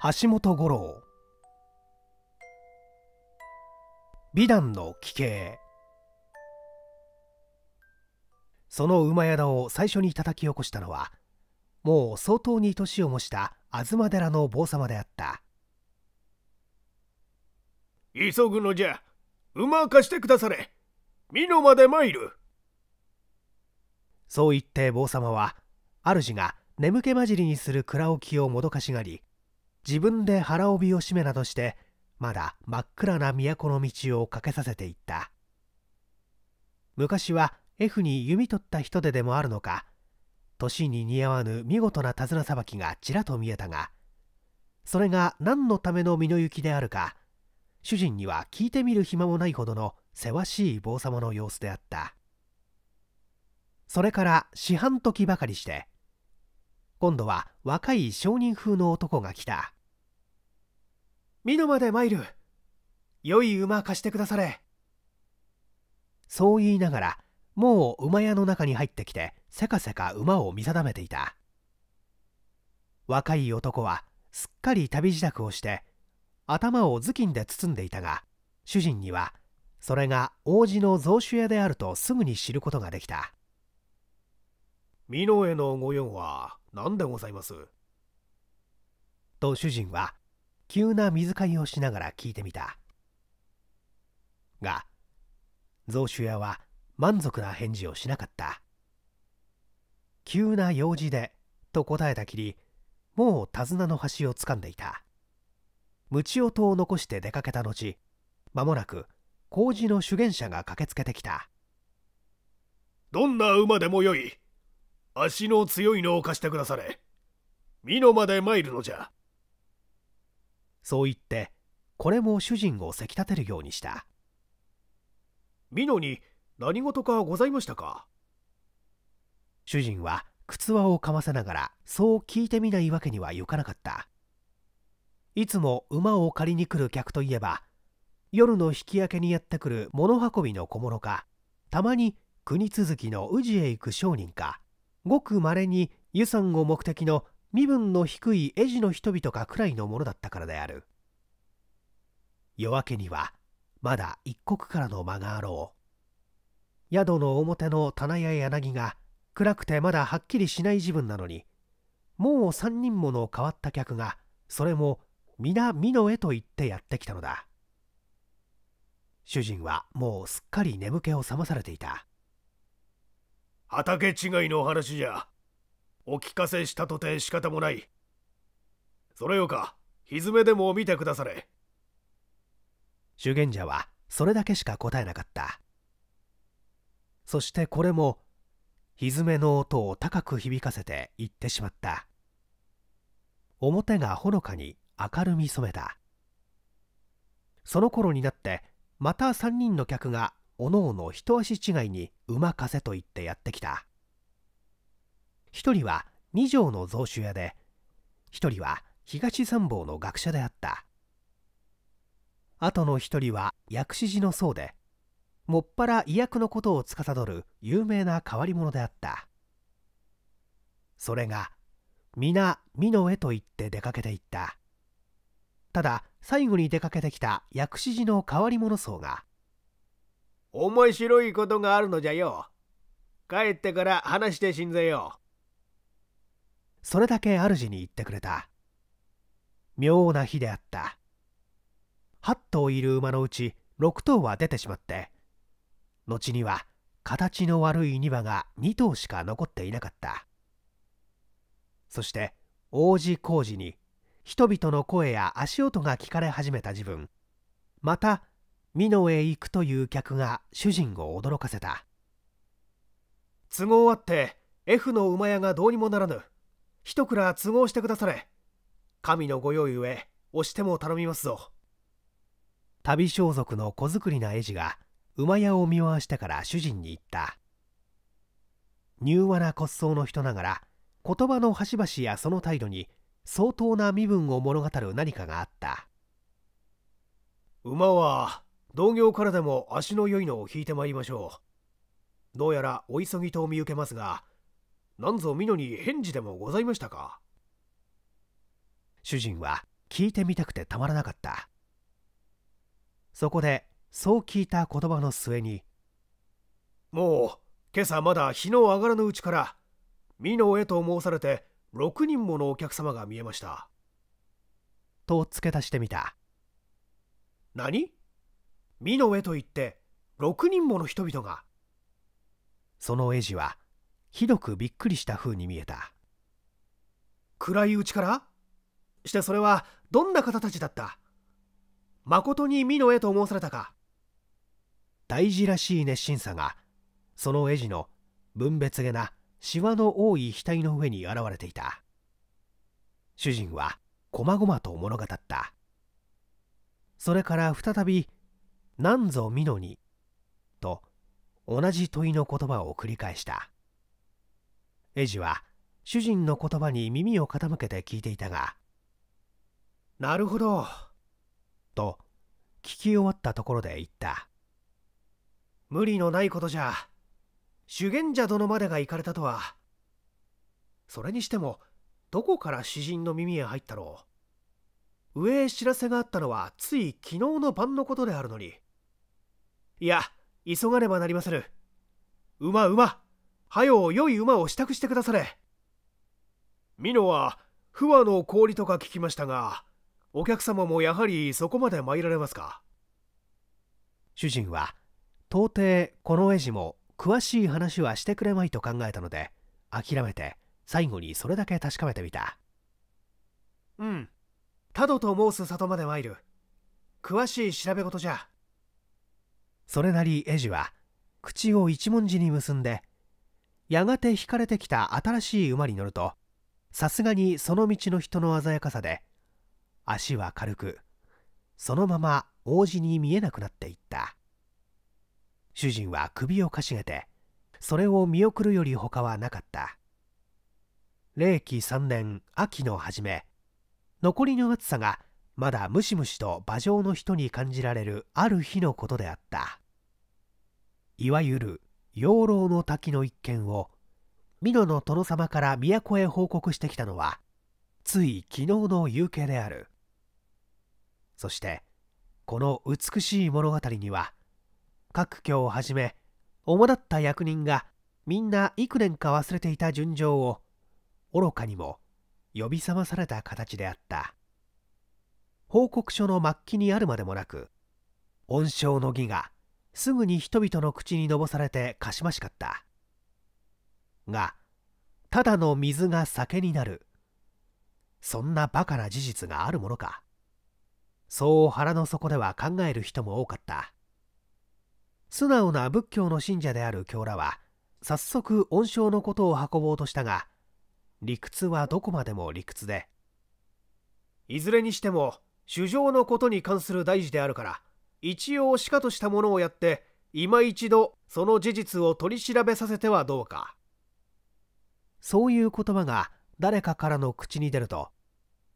橋本五郎美談の奇形その馬宿を最初に叩き起こしたのはもう相当に年を模した東寺の坊様であった急ぐのじゃ馬貸してくだされ美濃まで参るそう言って坊様は主が眠気交じりにする倉置きをもどかしがり自分で腹帯を締めなどしてまだ真っ暗な都の道をかけさせていった昔は F に弓取った人手でもあるのか年に似合わぬ見事な手綱さばきがちらと見えたがそれが何のための身の行きであるか主人には聞いてみる暇もないほどのせわしい坊様の様子であったそれから四半時ばかりして今度は若い商人風の男が来た美濃まで参る良い馬貸してくだされそう言いながらもう馬屋の中に入ってきてせかせか馬を見定めていた若い男はすっかり旅支度をして頭を頭巾で包んでいたが主人にはそれが王子の蔵酒屋であるとすぐに知ることができた美濃への御用は何でございますと主人は急な水替えをしながら聞いてみたが蔵主屋は満足な返事をしなかった急な用事でと答えたきりもう手綱の端をつかんでいた鞭音を残して出かけた後間もなく麹の主言者が駆けつけてきたどんな馬でもよい足の強いのを貸してくだされ美濃まで参るのじゃそう言ってこれも主人をせき立てるようにした美濃に何事かございましたか主人は靴輪をかませながらそう聞いてみないわけにはいかなかったいつも馬を借りに来る客といえば夜の引き分けにやってくる物運びの小物かたまに国続きの宇治へ行く商人かごくまれに湯山を目的の身分の低い絵ジの人々かくらいのものだったからである夜明けにはまだ一国からの間があろう宿の表の棚や柳が暗くてまだはっきりしない自分なのにもう3人もの変わった客がそれも皆美濃へと行ってやってきたのだ主人はもうすっかり眠気を覚まされていた畑違いの話じゃお聞かせしたとて仕方もない。それよか、ひずめでも見てくだされ。修験者はそれだけしか答えなかった。そしてこれも、ひずめの音を高く響かせて言ってしまった。表がほのかに明るみ染めた。その頃になって、また3人の客がおのおの一足違いに馬風と言ってやってきた。1人は二条の蔵書屋で1人は東参謀の学者であったあとの1人は薬師寺の僧でもっぱら医薬のことを司る有名な変わり者であったそれが皆美濃へと行って出かけていったただ最後に出かけてきた薬師寺の変わり者僧が「面白いことがあるのじゃよ帰ってから話してしんぜよそれだけ主に言ってくれた妙な日であった8頭いる馬のうち6頭は出てしまって後には形の悪い2羽が2頭しか残っていなかったそして王子工事に人々の声や足音が聞かれ始めた自分また美濃へ行くという客が主人を驚かせた都合あって F の馬屋がどうにもならぬ一蔵都合してくだされ神のご用意上押しても頼みますぞ旅装束の小作りな絵師が馬屋を見回してから主人に言った柔和な骨相の人ながら言葉の端々やその態度に相当な身分を物語る何かがあった馬は同業からでも足の良いのを引いてまいりましょうどうやらお急ぎと見受けますが何ぞ美濃に返事でもございましたか主人は聞いてみたくてたまらなかったそこでそう聞いた言葉の末にもう今朝まだ日の上がらぬうちから美濃へと申されて6人ものお客様が見えましたと付け足してみた何美濃へと言って6人もの人々がその絵師はひどくびっくりした風に見えた暗いうちからしてそれはどんな方たちだった誠に美の絵と申されたか大事らしい熱心さがその絵地の分別げなしわの多い額の上に現れていた主人はこまごまと物語ったそれから再び「何ぞ美濃に」と同じ問いの言葉を繰り返したエジは主人の言葉に耳を傾けて聞いていたが「なるほど」と聞き終わったところで言った「無理のないことじゃ修験者殿までが行かれたとはそれにしてもどこから詩人の耳へ入ったろう上へ知らせがあったのはつい昨日の晩のことであるのにいや急がねばなりませぬ馬馬はよ良い馬を支度してくだされ美濃は不和の氷とか聞きましたがお客様もやはりそこまで参られますか主人は到底この絵師も詳しい話はしてくれまいと考えたので諦めて最後にそれだけ確かめてみたうん多と申す里まで参る詳しい調べ事じゃそれなり絵師は口を一文字に結んでやがて惹かれてきた新しい馬に乗るとさすがにその道の人の鮮やかさで足は軽くそのまま王子に見えなくなっていった主人は首をかしげてそれを見送るより他はなかった霊気3年秋の初め残りの暑さがまだムシムシと馬上の人に感じられるある日のことであったいわゆる養老の滝の一件を美濃の殿様から都へ報告してきたのはつい昨日の夕景であるそしてこの美しい物語には各教をはじめ主だった役人がみんな幾年か忘れていた順情を愚かにも呼び覚まされた形であった報告書の末期にあるまでもなく恩賞の儀がすぐに人々の口にのぼされてかしましかったがただの水が酒になるそんなバカな事実があるものかそう腹の底では考える人も多かった素直な仏教の信者である京らは早速恩賞のことを運ぼうとしたが理屈はどこまでも理屈でいずれにしても衆生のことに関する大事であるから一応しかとしたものをやって今一度その事実を取り調べさせてはどうかそういう言葉が誰かからの口に出ると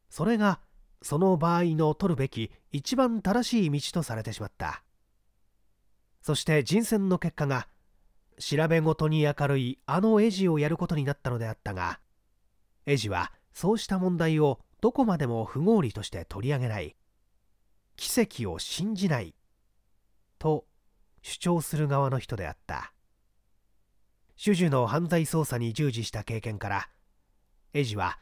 それがその場合の取るべき一番正しい道とされてしまったそして人選の結果が調べ事に明るいあのエジをやることになったのであったがエジはそうした問題をどこまでも不合理として取り上げない奇跡を信じないと主張する側の人であった主樹の犯罪捜査に従事した経験からエジは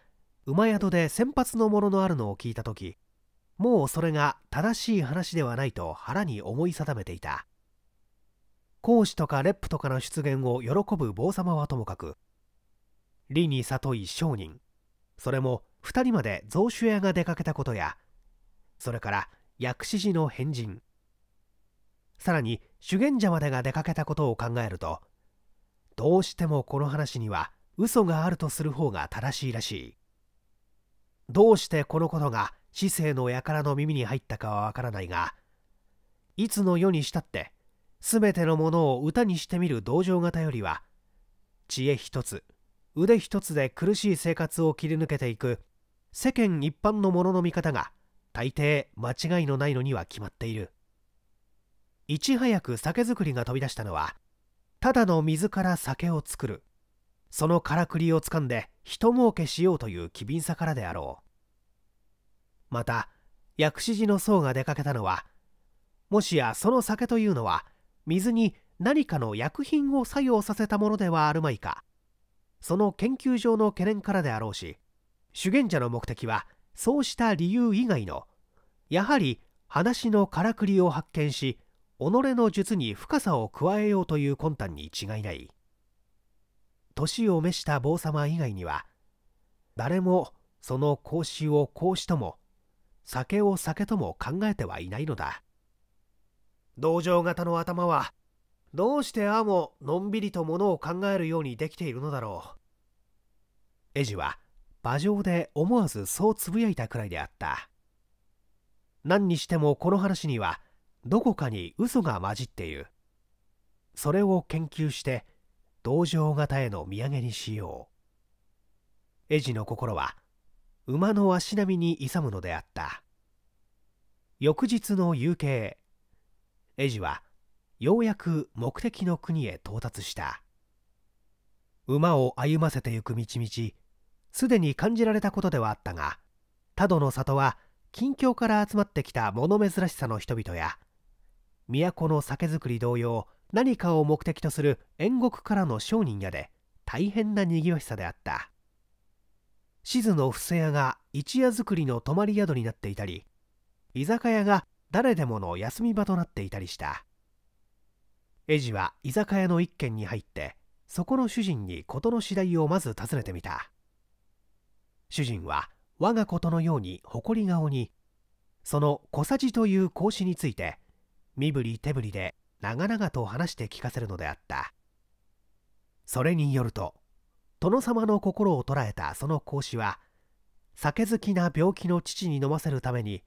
馬宿で先発のもののあるのを聞いた時もうそれが正しい話ではないと腹に思い定めていた講師とかレップとかの出現を喜ぶ坊様はともかく理に悟い商人それも2人まで蔵酒屋が出かけたことやそれから薬師寺の変人さらに修験者までが出かけたことを考えるとどうしてもこの話には嘘があるとする方が正しいらしいどうしてこのことが市政の輩の耳に入ったかはわからないがいつの世にしたって全てのものを歌にしてみる道場型よりは知恵一つ腕一つで苦しい生活を切り抜けていく世間一般のものの見方が大抵間違いのないのには決まっているいち早く酒造りが飛び出したのはただの水から酒を作るそのからくりをつかんで一儲けしようという機敏さからであろうまた薬師寺の僧が出かけたのはもしやその酒というのは水に何かの薬品を作用させたものではあるまいかその研究上の懸念からであろうし修験者の目的はそうした理由以外のやはり話のからくりを発見し己の術に深さを加えようという魂胆に違いない年を召した坊様以外には誰もその孔子を孔子とも酒を酒とも考えてはいないのだ道場型の頭はどうしてあものんびりとものを考えるようにできているのだろうエジは馬上で思わずそうつぶやいたくらいであった何にしてもこの話にはどこかに嘘が混じっているそれを研究して同情型への土産にしようエジの心は馬の足並みに勇むのであった翌日の夕景エジはようやく目的の国へ到達した馬を歩ませてゆく道ちすでに感じられたことではあったが多度の里は近況から集まってきた物珍しさの人々や都の酒造り同様何かを目的とする縁国からの商人やで大変なにぎわしさであった静の布施屋が一夜造りの泊まり宿になっていたり居酒屋が誰でもの休み場となっていたりしたエジは居酒屋の一軒に入ってそこの主人に事の次第をまず尋ねてみた主人は我がことのように誇り顔にその小さじという格子について身振り手振りで長々と話して聞かせるのであったそれによると殿様の心を捉えたその孔子は酒好きな病気の父に飲ませるために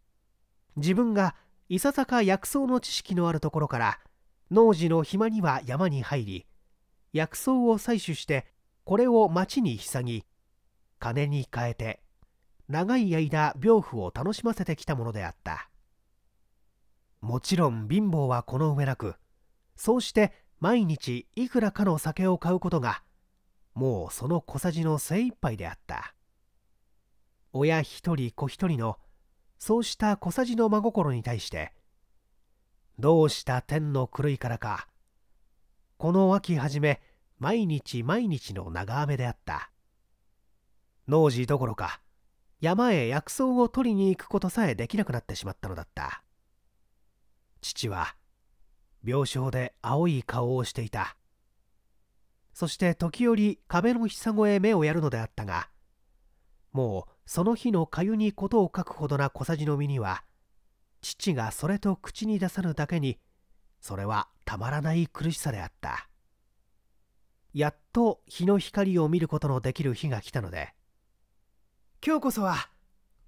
自分がいささか薬草の知識のあるところから農事の暇には山に入り薬草を採取してこれを町にひさぎ金に換えて長い間病婦を楽しませてきたものであったもちろん貧乏はこの上なくそうして毎日いくらかの酒を買うことがもうその小さじの精一杯であった親一人子一人のそうした小さじの真心に対してどうした天の狂いからかこの秋初め毎日毎日の長雨であった農事どころか山へ薬草を取りに行くことさえできなくなってしまったのだった父は病床で青い顔をしていたそして時折壁のひさごへ目をやるのであったがもうその日のかゆに事を書くほどな小さじの身には父がそれと口に出さぬだけにそれはたまらない苦しさであったやっと日の光を見ることのできる日が来たので今日こそは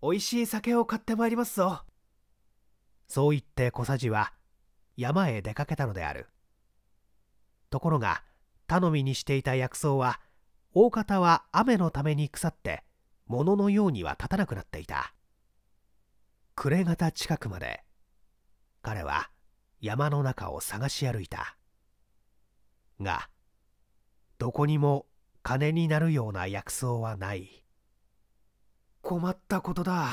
美味しい酒を買ってまいりますぞそう言って小さじは山へ出かけたのであるところが頼みにしていた薬草は大方は雨のために腐って物のようには立たなくなっていた暮れ方近くまで彼は山の中を探し歩いたがどこにも金になるような薬草はない困ったことだ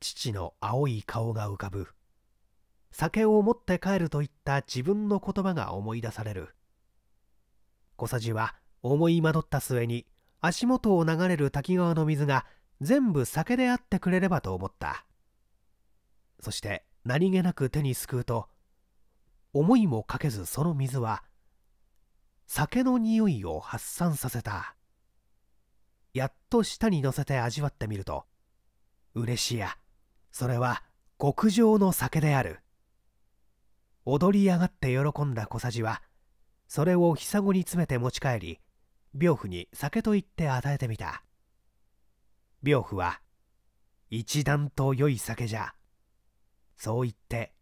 父の青い顔が浮かぶ酒を持って帰るといった自分の言葉が思い出される小さじは思い惑った末に足元を流れる滝川の水が全部酒であってくれればと思ったそして何気なく手にすくうと思いもかけずその水は酒の匂いを発散させたやっと舌に乗せて味わってみると嬉しいやそれは極上の酒である踊り上がって喜んだ小さじはそれをひさごに詰めて持ち帰り病婦に酒と言って与えてみた病婦は一段と良い酒じゃそう言って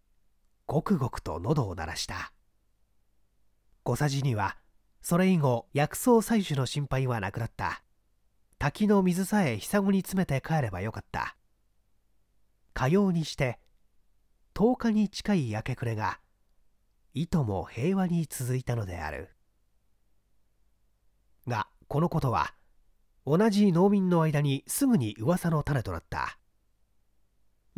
ごくごくと喉を鳴らした小さじにはそれ以後薬草採取の心配はなくなった滝の水さえひさごに詰めて帰ればよかったかようにして10日に近い明け暮れがいとも平和に続いたのであるがこのことは同じ農民の間にすぐに噂の種となった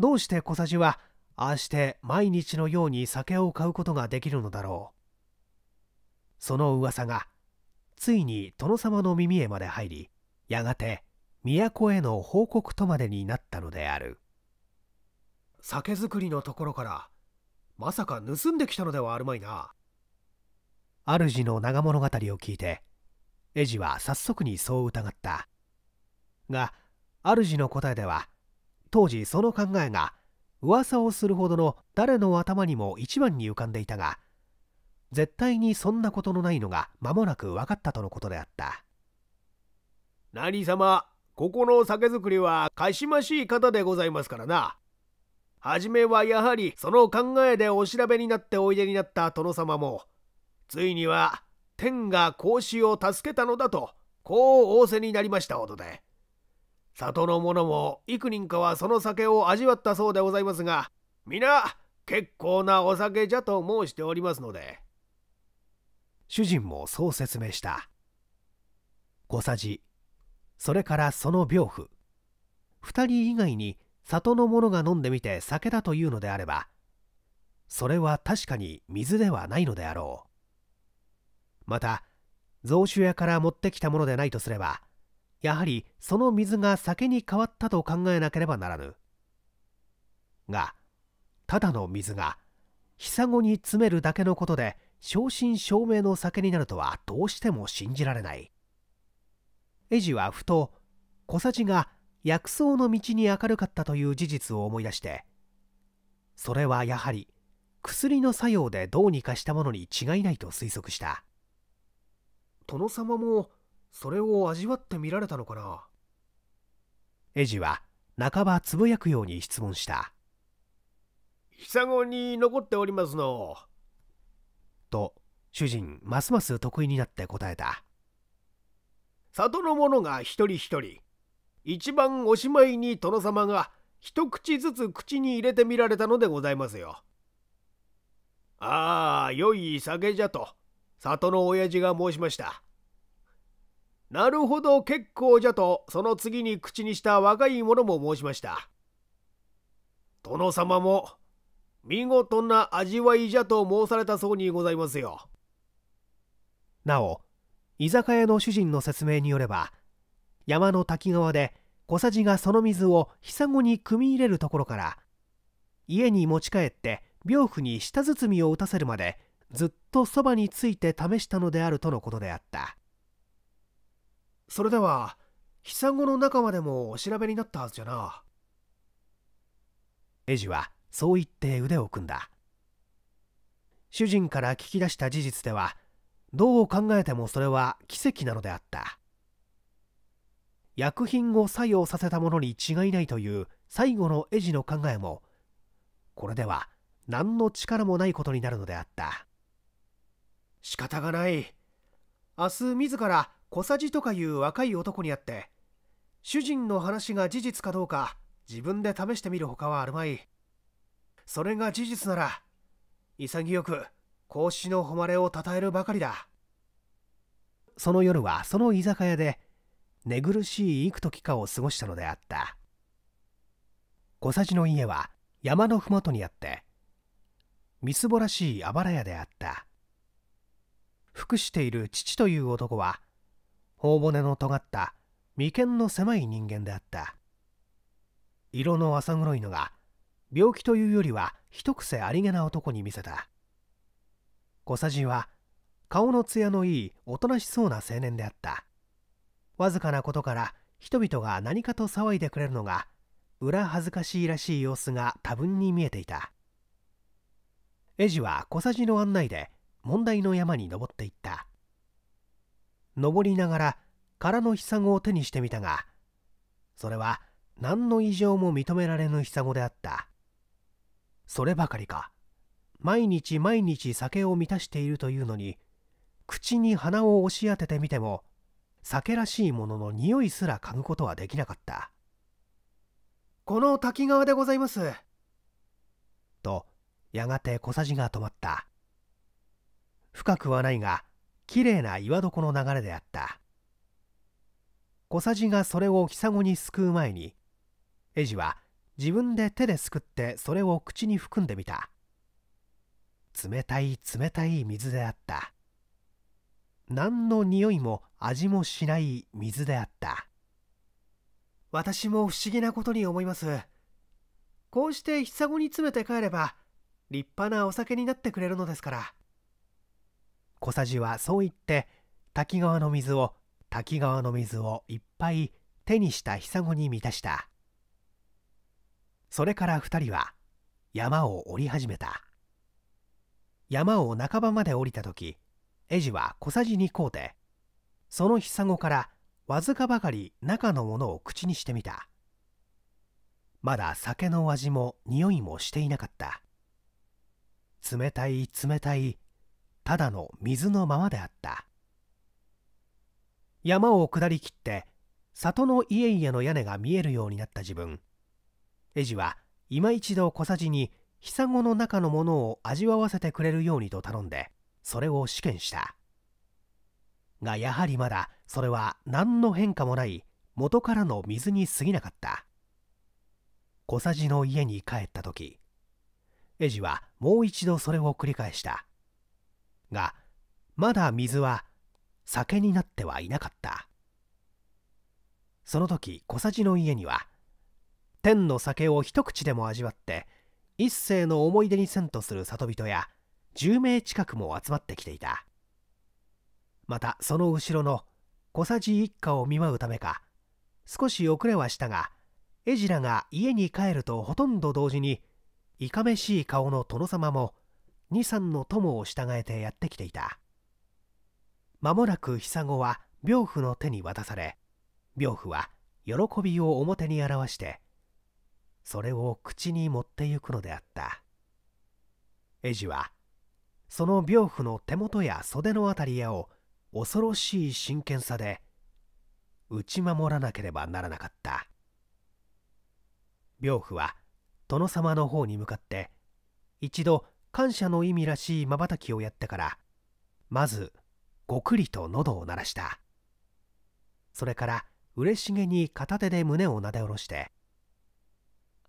どうして小さじはああして毎日のように酒を買うことができるのだろうその噂がついに殿様の耳へまで入りやがて都への報告とまでになったのである酒造りのところからまさか盗んできたのではあるまいな主の長物語を聞いてエジは早速にそう疑ったが主の答えでは当時その考えが噂をするほどの誰の頭にも一番に浮かんでいたが絶対にそんなことのないのが間もなく分かったとのことであった何様、ここの酒造りはかしましい方でございますからな。はじめはやはりその考えでお調べになっておいでになった殿様も、ついには天が孔子を助けたのだと、こう仰せになりましたほどで。里の者も幾人かはその酒を味わったそうでございますが、皆、結構なお酒じゃと申しておりますので。主人もそう説明した。小さじそれからその病婦2人以外に里の者が飲んでみて酒だというのであればそれは確かに水ではないのであろうまた蔵酒屋から持ってきたものでないとすればやはりその水が酒に変わったと考えなければならぬがただの水がひさごに詰めるだけのことで正真正銘の酒になるとはどうしても信じられないエジはふと小さじが薬草の道に明るかったという事実を思い出してそれはやはり薬の作用でどうにかしたものに違いないと推測した殿様もそれを味わってみられたのかなエジは半ばつぶやくように質問した久子に残っておりますのと主人ますます得意になって答えた里の者が一人一人一番おしまいに殿様が一口ずつ口に入れてみられたのでございますよ。ああ良い酒じゃと里の親父が申しました。なるほど結構じゃとその次に口にした若い者も申しました。殿様も見事な味わいじゃと申されたそうにございますよ。なお居酒屋の主人の説明によれば山の滝川で小さじがその水をさごに汲み入れるところから家に持ち帰って病婦に舌包を打たせるまでずっとそばについて試したのであるとのことであったそれではさごの中までもお調べになったはずじゃなエジはそう言って腕を組んだ主人から聞き出した事実ではどう考えてもそれは奇跡なのであった薬品を作用させたものに違いないという最後のエジの考えもこれでは何の力もないことになるのであった仕方がない明日自ら小さじとかいう若い男に会って主人の話が事実かどうか自分で試してみるほかはあるまいそれが事実なら潔く孔子の誉れをたたえるばかりだその夜はその居酒屋で寝苦しい幾時かを過ごしたのであった小さじの家は山の麓にあってみすぼらしいあばら屋であった服している父という男は頬骨の尖った眉間の狭い人間であった色の浅黒いのが病気というよりは一癖ありげな男に見せた小佐じは顔の艶のいいおとなしそうな青年であったわずかなことから人々が何かと騒いでくれるのが裏恥ずかしいらしい様子が多分に見えていたエジは小さじの案内で問題の山に登っていった登りながら空のヒサゴを手にしてみたがそれは何の異常も認められぬヒサゴであったそればかりか毎日毎日酒を満たしているというのに口に鼻を押し当ててみても酒らしいものの匂いすら嗅ぐことはできなかったこの滝川でございますとやがて小さじが止まった深くはないがきれいな岩床の流れであった小さじがそれをさごにすくう前にエジは自分で手ですくってそれを口に含んでみた冷たい冷たい水であった何の匂いも味もしない水であった私も不思議なことに思いますこうしてひさごに詰めて帰れば立派なお酒になってくれるのですから小さじはそう言って滝川の水を滝川の水をいっぱい手にしたひさごに満たしたそれから2人は山を降り始めた。山を半ばまで降りた時エジは小さじ2買うてそのひさごからわずかばかり中のものを口にしてみたまだ酒の味も匂いもしていなかった冷たい冷たいただの水のままであった山を下りきって里の家々の屋根が見えるようになった自分エジは今一度小さじにさごの中のものを味わわせてくれるようにと頼んでそれを試験したがやはりまだそれは何の変化もない元からの水に過ぎなかった小さじの家に帰った時エジはもう一度それを繰り返したがまだ水は酒になってはいなかったその時小さじの家には天の酒を一口でも味わって一世の思い出にせんとする里人や10名近くも集まってきていたまたその後ろの小さじ一家を見舞うためか少し遅れはしたが絵ジらが家に帰るとほとんど同時にいかめしい顔の殿様も二三の友を従えてやってきていた間もなく久子は病婦の手に渡され病婦は喜びを表に表してそれを口に持ってゆくのであったエジはその病婦の手元や袖の辺りやを恐ろしい真剣さで打ち守らなければならなかった病婦は殿様の方に向かって一度感謝の意味らしいまばたきをやってからまずごくりと喉を鳴らしたそれから嬉しげに片手で胸をなで下ろして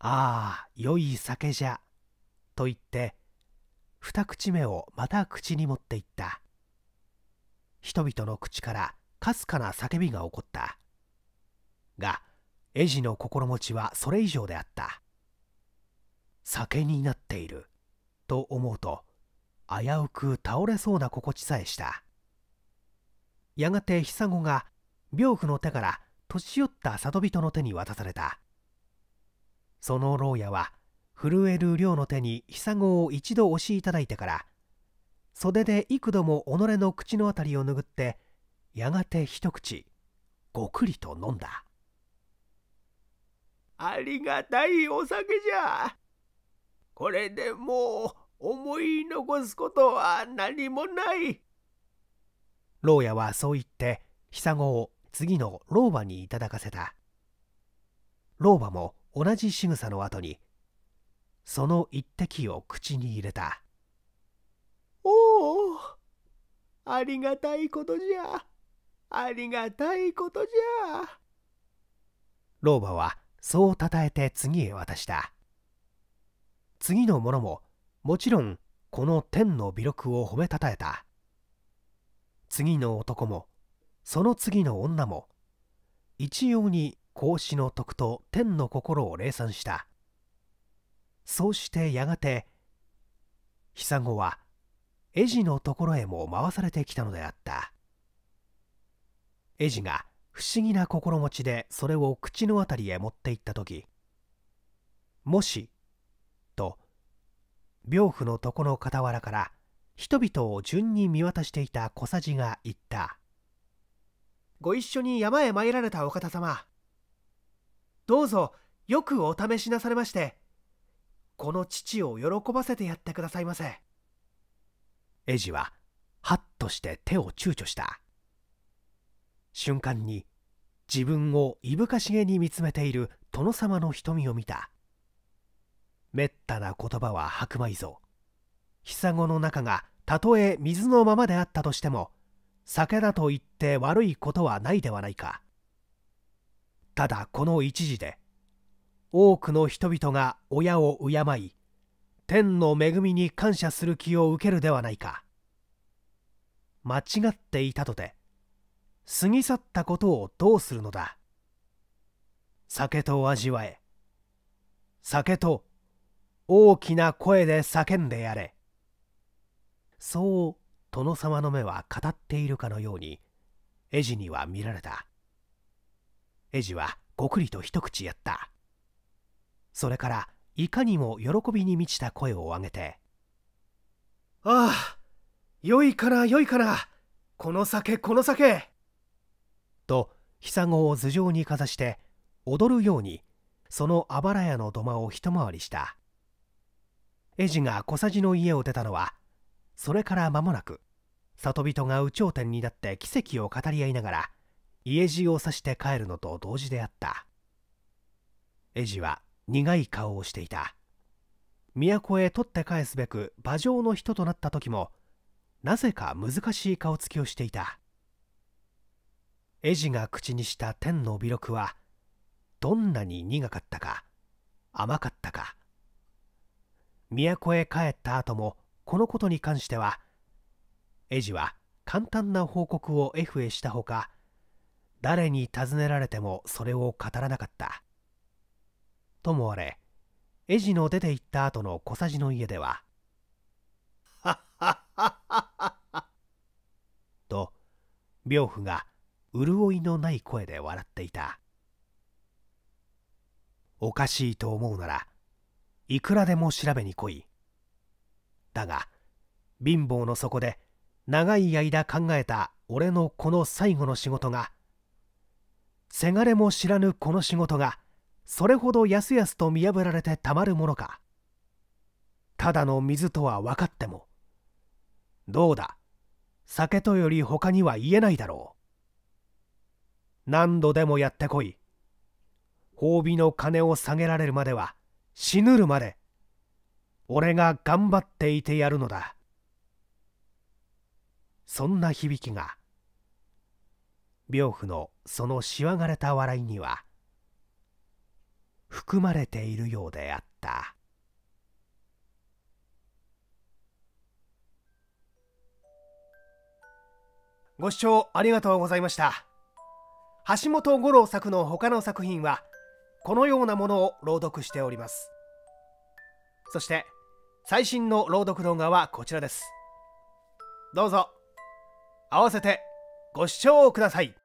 ああ、良い酒じゃ。と言って、二口目をまた口に持っていった。人々の口からかすかな叫びが起こった。が、エジの心持ちはそれ以上であった。酒になっている、と思うと、危うく倒れそうな心地さえした。やがて久子が、病夫の手から年寄った里人の手に渡された。その牢屋は震える寮の手に久子を一度押しいただいてから袖で幾度も己の口の辺りを拭ってやがて一口ごくりと飲んだありがたいお酒じゃこれでもう思い残すことは何もない牢屋はそう言って久子を次の老婆にいただかせた老婆も同じ仕草の後にその一滴を口に入れたおおありがたいことじゃありがたいことじゃ老婆はそうたたえて次へ渡した次の者ももちろんこの天の微力を褒めたたえた次の男もその次の女も一様に孔子の徳と天の心を礼賛したそうしてやがて久子は絵師のところへも回されてきたのであった絵師が不思議な心持ちでそれを口の辺りへ持っていった時「もし」と病婦の床の傍らから人々を順に見渡していた小さじが言った「ご一緒に山へ参られたお方様どうぞよくお試しなされましてこの父を喜ばせてやってくださいませエジはハッとして手を躊躇した瞬間に自分をいぶかしげに見つめている殿様の瞳を見ためったな言葉は白米ぞ久子の中がたとえ水のままであったとしても酒だと言って悪いことはないではないかただこの一時で多くの人々が親を敬い天の恵みに感謝する気を受けるではないか間違っていたとて過ぎ去ったことをどうするのだ酒と味わえ酒と大きな声で叫んでやれそう殿様の目は語っているかのように絵師には見られたエジはごくりと一口やったそれからいかにも喜びに満ちた声を上げて「ああよいかなよいかなこの酒この酒」とひさごを頭上にかざして踊るようにそのあばら屋の土間を一回りしたエジが小さじの家を出たのはそれから間もなく里人が有頂天になって奇跡を語り合いながら家路を指して帰るのと同時であったエジは苦い顔をしていた都へ取って返すべく馬上の人となった時もなぜか難しい顔つきをしていたエジが口にした天の微力はどんなに苦かったか甘かったか都へ帰った後もこのことに関してはエジは簡単な報告を F へしたほか誰に尋ねられてもそれを語らなかったともあれエジの出て行った後の小さじの家では「と病夫が潤いのない声で笑っていたおかしいと思うならいくらでも調べに来いだが貧乏の底で長い間考えた俺のこの最後の仕事がせがれも知らぬこの仕事がそれほどやすやすと見破られてたまるものかただの水とは分かってもどうだ酒とより他には言えないだろう何度でもやってこい褒美の金を下げられるまでは死ぬるまで俺が頑張っていてやるのだそんな響きが病婦のそのしわがれた笑いには含まれているようであったご視聴ありがとうございました橋本五郎作の他の作品はこのようなものを朗読しておりますそして最新の朗読動画はこちらですどうぞ合わせてご視聴ください